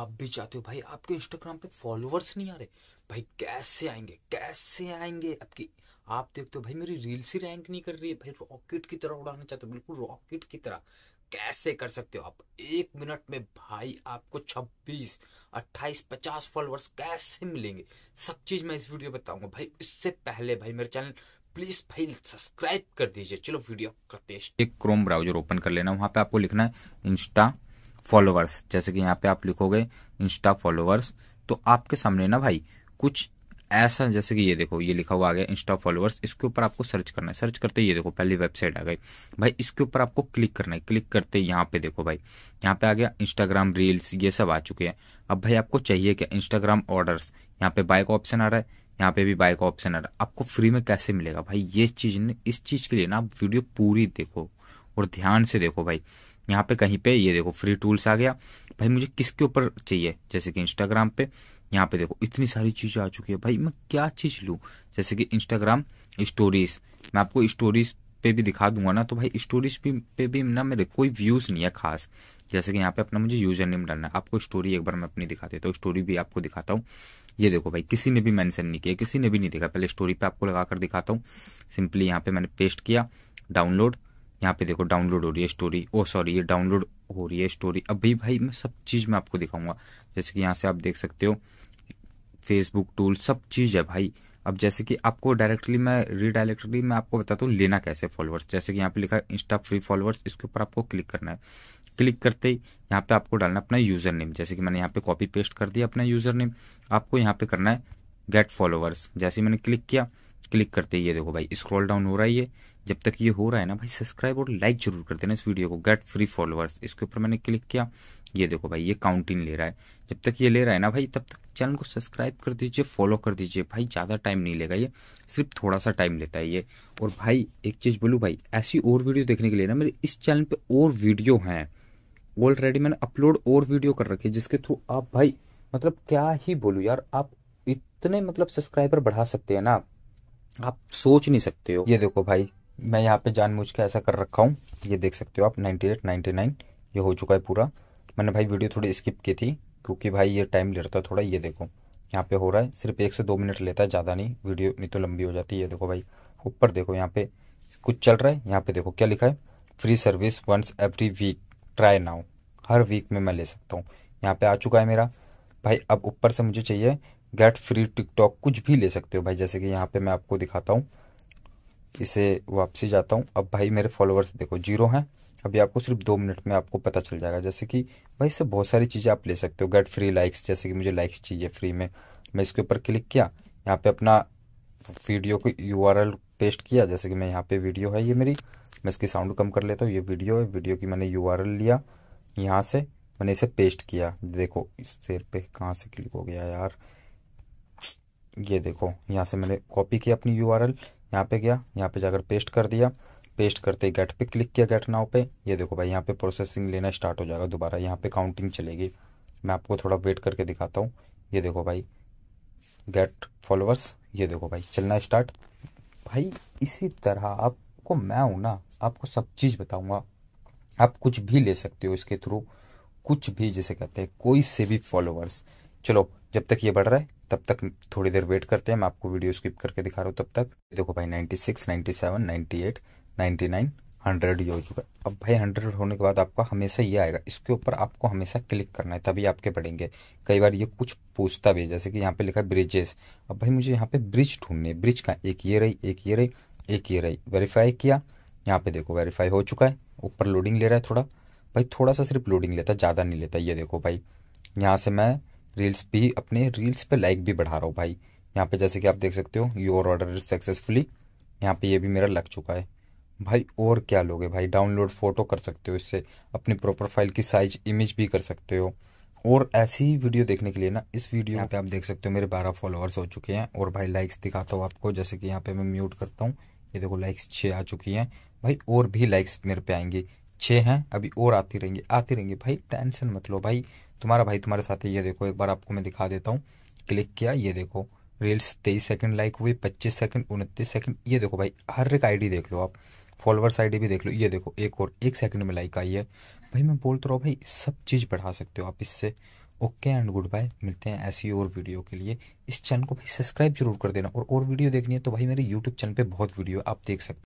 आप भी चाहते हो भाई आपके इंस्टाग्राम पे फॉलोअर्स नहीं आ रहे भाई कैसे आएंगे कैसे आएंगे आपकी आप देखते हो भाई मेरी रील्स ही रैंक नहीं कर रही है भाई रॉकेट की तरह उड़ाना चाहते हो बिल्कुल रॉकेट की तरह कैसे कर सकते हो आप एक मिनट में भाई आपको 26, 28, 50 फॉलोअर्स कैसे मिलेंगे सब चीज़ मैं इस वीडियो में बताऊंगा भाई इससे पहले भाई मेरे चैनल प्लीज भाई सब्सक्राइब कर दीजिए चलो वीडियो करते हैं एक क्रोम ब्राउजर ओपन कर लेना वहां पे आपको लिखना है इंस्टा फॉलोवर्स जैसे कि यहाँ पे आप लिखोगे इंस्टा फॉलोवर्स तो आपके सामने ना भाई कुछ ऐसा जैसे कि ये देखो ये लिखा हुआ आ गया इंस्टा फॉलोअर्स इसके ऊपर आपको सर्च करना है सर्च करते ये देखो पहली वेबसाइट आ गई भाई इसके ऊपर आपको क्लिक करना है क्लिक करते यहाँ पे देखो भाई यहाँ पे आ गया इंस्टाग्राम रील्स ये सब आ चुके हैं अब भाई आपको चाहिए क्या इंस्टाग्राम ऑर्डर्स यहाँ पे बाय का ऑप्शन आ रहा है यहाँ पे भी बाय का ऑप्शन आ रहा है आपको फ्री में कैसे मिलेगा भाई ये चीज़ इस चीज़ के लिए ना आप वीडियो पूरी देखो और ध्यान से देखो भाई यहाँ पे कहीं पे ये देखो फ्री टूल्स आ गया भाई मुझे किसके ऊपर चाहिए जैसे कि इंस्टाग्राम पे यहाँ पे देखो इतनी सारी चीज़ें आ चुकी है भाई मैं क्या चीज़ लूँ जैसे कि इंस्टाग्राम स्टोरीज मैं आपको स्टोरीज पे भी दिखा दूंगा ना तो भाई स्टोरीज भी पे भी ना मेरे कोई व्यूज़ नहीं है खास जैसे कि यहाँ पे अपना मुझे यूजर नेम डालना है आपको स्टोरी एक बार मैं अपनी दिखा देता हूँ स्टोरी तो भी आपको दिखाता हूँ ये देखो भाई किसी ने भी मैंशन नहीं किया किसी ने भी नहीं देखा पहले स्टोरी पे आपको लगाकर दिखाता हूँ सिंपली यहाँ पे मैंने पेस्ट किया डाउनलोड यहाँ पे देखो डाउनलोड हो रही है स्टोरी ओ सॉरी ये डाउनलोड हो रही है स्टोरी अभी भाई मैं सब चीज़ मैं आपको दिखाऊंगा जैसे कि यहाँ से आप देख सकते हो फेसबुक टूल सब चीज़ है भाई अब जैसे कि आपको डायरेक्टली मैं रीडायरेक्टली मैं आपको बताता हूँ लेना कैसे फॉलोअर्स जैसे कि यहाँ पे लिखा है इंस्टा फ्री फॉलोअर्स इसके ऊपर आपको क्लिक करना है क्लिक करते ही यहाँ पे आपको डालना अपना यूज़र नेम जैसे कि मैंने यहाँ पे कॉपी पेस्ट कर दिया अपना यूज़र नेम आपको यहाँ पे करना है गेट फॉलोअर्स जैसे मैंने क्लिक किया क्लिक करते ये देखो भाई स्क्रॉल डाउन हो रहा है ये जब तक ये हो रहा है ना भाई सब्सक्राइब और लाइक जरूर कर देना इस वीडियो को गेट फ्री फॉलोअर्स इसके ऊपर मैंने क्लिक किया ये देखो भाई ये काउंटिंग ले रहा है जब तक ये ले रहा है ना भाई तब तक चैनल को सब्सक्राइब कर दीजिए फॉलो कर दीजिए भाई ज़्यादा टाइम नहीं लेगा ये सिर्फ थोड़ा सा टाइम लेता है ये और भाई एक चीज़ बोलूँ भाई ऐसी और वीडियो देखने के लिए ना मेरे इस चैनल पर और वीडियो हैं ऑलरेडी मैंने अपलोड और वीडियो कर रखी है जिसके थ्रू आप भाई मतलब क्या ही बोलूँ यार आप इतने मतलब सब्सक्राइबर बढ़ा सकते हैं ना आप आप सोच नहीं सकते हो ये देखो भाई मैं यहाँ पे जानबूझ के ऐसा कर रखा हूँ ये देख सकते हो आप 98 99 ये हो चुका है पूरा मैंने भाई वीडियो थोड़ी स्किप की थी क्योंकि भाई ये टाइम ले रहा था थोड़ा ये देखो यहाँ पे हो रहा है सिर्फ एक से दो मिनट लेता है ज़्यादा नहीं वीडियो नहीं तो लंबी हो जाती है ये देखो भाई ऊपर देखो यहाँ पे कुछ चल रहा है यहाँ पे देखो क्या लिखा है free service once every week try now हर वीक में मैं ले सकता हूँ यहाँ पे आ चुका है मेरा भाई अब ऊपर से मुझे चाहिए गेट फ्री टिकटॉक कुछ भी ले सकते हो भाई जैसे कि यहाँ पे मैं आपको दिखाता हूँ इसे वापसी जाता हूँ अब भाई मेरे फॉलोअर्स देखो जीरो हैं अभी आपको सिर्फ दो मिनट में आपको पता चल जाएगा जैसे कि भाई इससे बहुत सारी चीज़ें आप ले सकते हो गेट फ्री लाइक्स जैसे कि मुझे लाइक्स चाहिए फ्री में मैं इसके ऊपर क्लिक किया यहाँ पे अपना वीडियो को यू पेस्ट किया जैसे कि मैं यहाँ पे वीडियो है ये मेरी मैं इसकी साउंड कम कर लेता हूँ ये वीडियो है वीडियो की मैंने यू लिया यहाँ से मैंने इसे पेस्ट किया देखो इस शेर पे कहाँ से क्लिक हो गया यार ये देखो यहाँ से मैंने कॉपी किया अपनी यू आर एल यहाँ पे गया यहाँ पे जाकर पेस्ट कर दिया पेस्ट करते गेट पे क्लिक किया गेट नाव पे ये देखो भाई यहाँ पे प्रोसेसिंग लेना स्टार्ट हो जाएगा दोबारा यहाँ पे काउंटिंग चलेगी मैं आपको थोड़ा वेट करके दिखाता हूँ ये देखो भाई गेट फॉलोअर्स ये देखो भाई चलना स्टार्ट भाई इसी तरह आपको मैं हूँ ना आपको सब चीज़ बताऊँगा आप कुछ भी ले सकते हो इसके थ्रू कुछ भी जिसे कहते हैं कोई से भी फॉलोअर्स चलो जब तक ये बढ़ रहा है तब तक थोड़ी देर वेट करते हैं मैं आपको वीडियो स्किप करके दिखा रहा हूँ तब तक देखो भाई ninety six ninety seven ninety eight ninety nine hundred ये हो चुका है अब भाई हंड्रेड होने के बाद आपका हमेशा ये आएगा इसके ऊपर आपको हमेशा क्लिक करना है तभी आपके बढ़ेंगे कई बार ये कुछ पूछता भी है जैसे कि यहाँ पे लिखा है ब्रिजेस अब भाई मुझे यहाँ पे ब्रिज ढूंढने ब्रिज का एक ये रही एक ये रही एक ये रही वेरीफाई किया यहाँ पे देखो वेरीफाई हो चुका है ऊपर लोडिंग ले रहा है थोड़ा भाई थोड़ा सा सिर्फ लोडिंग लेता ज़्यादा नहीं लेता ये देखो भाई यहाँ से मैं रील्स भी अपने रील्स पे लाइक भी बढ़ा रहा हूँ भाई यहाँ पे जैसे कि आप देख सकते हो योर ऑर्डर इज सक्सेसफुली यहाँ पे ये भी मेरा लग चुका है भाई और क्या लोगे भाई डाउनलोड फोटो कर सकते हो इससे अपनी प्रॉपर फाइल की साइज इमेज भी कर सकते हो और ऐसी वीडियो देखने के लिए ना इस वीडियो यहाँ पे आप देख सकते हो मेरे बारह फॉलोअर्स हो चुके हैं और भाई लाइक्स दिखाता हूँ आपको जैसे कि यहाँ पे मैं म्यूट करता हूँ ये देखो लाइक्स छः आ चुकी हैं भाई और भी लाइक्स मेरे पे आएंगे छः हैं अभी और आती रहेंगी आती रहेंगी भाई टेंशन मत लो भाई तुम्हारा भाई तुम्हारे साथ ये देखो एक बार आपको मैं दिखा देता हूँ क्लिक किया ये देखो रील्स तेईस सेकंड लाइक हुई पच्चीस सेकंड उनतीस सेकंड ये देखो भाई हर एक आईडी देख लो आप फॉलोअर्स आईडी भी देख लो ये देखो एक और एक सेकंड में लाइक आई है भाई मैं बोलता तो रहा भाई सब चीज़ बढ़ा सकते हो आप इससे ओके एंड गुड बाय मिलते हैं ऐसी और वीडियो के लिए इस चैनल को भाई सब्सक्राइब जरूर कर देना और और वीडियो देखनी है तो भाई मेरे यूट्यूब चैनल पर बहुत वीडियो आप देख सकते